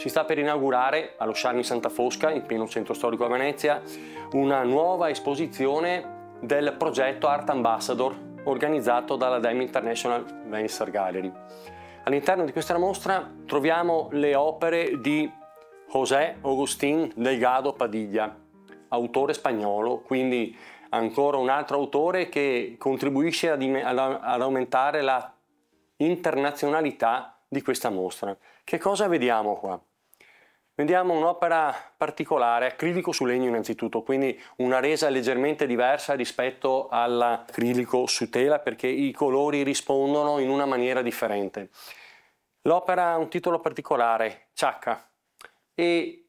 Si sta per inaugurare allo Sciarni Santa Fosca, in pieno centro storico a Venezia, una nuova esposizione del progetto Art Ambassador organizzato dalla Dime International Venice Gallery. All'interno di questa mostra troviamo le opere di José Agustín Delgado Padilla, autore spagnolo, quindi ancora un altro autore che contribuisce ad, ad, aumentare la internazionalità di questa mostra. Che cosa vediamo qua? Vediamo un'opera particolare, acrilico su legno innanzitutto, quindi una resa leggermente diversa rispetto all'acrilico su tela perché i colori rispondono in una maniera differente. L'opera ha un titolo particolare, Ciacca, e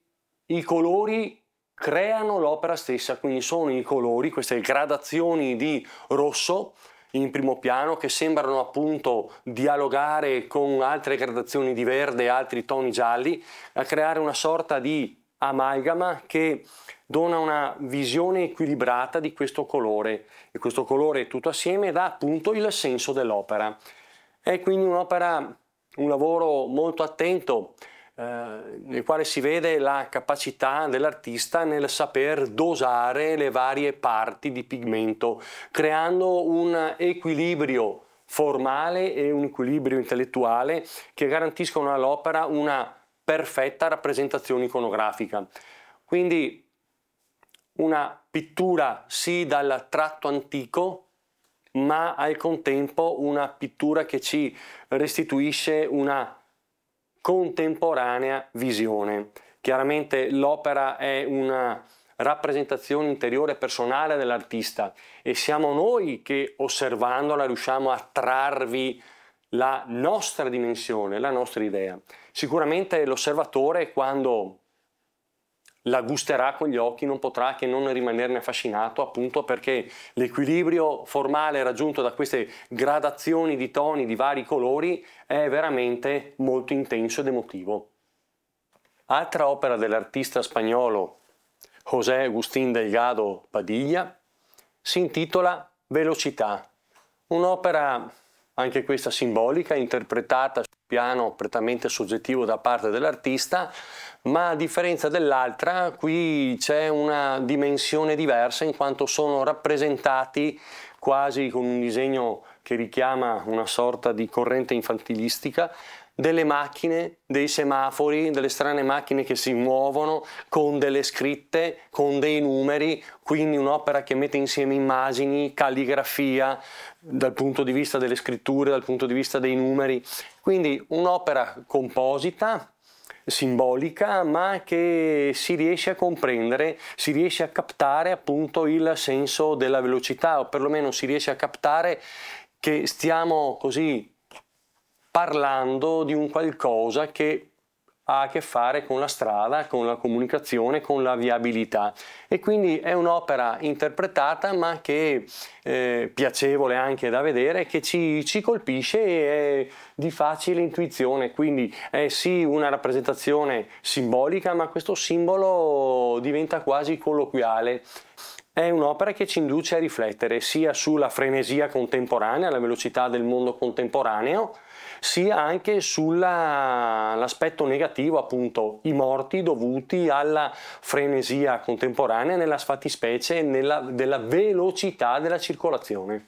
i colori creano l'opera stessa, quindi sono i colori, queste gradazioni di rosso, in primo piano che sembrano appunto dialogare con altre gradazioni di verde, altri toni gialli, a creare una sorta di amalgama che dona una visione equilibrata di questo colore e questo colore tutto assieme dà appunto il senso dell'opera. È quindi un'opera, un lavoro molto attento eh, nel quale si vede la capacità dell'artista nel saper dosare le varie parti di pigmento, creando un equilibrio formale e un equilibrio intellettuale che garantiscono all'opera una perfetta rappresentazione iconografica. Quindi una pittura sì dal tratto antico, ma al contempo una pittura che ci restituisce una contemporanea visione. Chiaramente l'opera è una rappresentazione interiore personale dell'artista e siamo noi che osservandola riusciamo a trarvi la nostra dimensione, la nostra idea. Sicuramente l'osservatore quando la gusterà con gli occhi, non potrà che non rimanerne affascinato, appunto perché l'equilibrio formale raggiunto da queste gradazioni di toni di vari colori è veramente molto intenso ed emotivo. Altra opera dell'artista spagnolo José Agustín Delgado Padilla si intitola Velocità, un'opera anche questa simbolica, interpretata sul piano prettamente soggettivo da parte dell'artista, ma a differenza dell'altra qui c'è una dimensione diversa in quanto sono rappresentati quasi con un disegno che richiama una sorta di corrente infantilistica delle macchine, dei semafori, delle strane macchine che si muovono con delle scritte, con dei numeri, quindi un'opera che mette insieme immagini, calligrafia dal punto di vista delle scritture, dal punto di vista dei numeri, quindi un'opera composita simbolica ma che si riesce a comprendere, si riesce a captare appunto il senso della velocità o perlomeno si riesce a captare che stiamo così parlando di un qualcosa che ha a che fare con la strada, con la comunicazione, con la viabilità e quindi è un'opera interpretata ma che è eh, piacevole anche da vedere, che ci, ci colpisce e è di facile intuizione, quindi è sì una rappresentazione simbolica ma questo simbolo diventa quasi colloquiale è un'opera che ci induce a riflettere sia sulla frenesia contemporanea, la velocità del mondo contemporaneo, sia anche sull'aspetto negativo, appunto, i morti dovuti alla frenesia contemporanea nella fattispecie nella, della velocità della circolazione.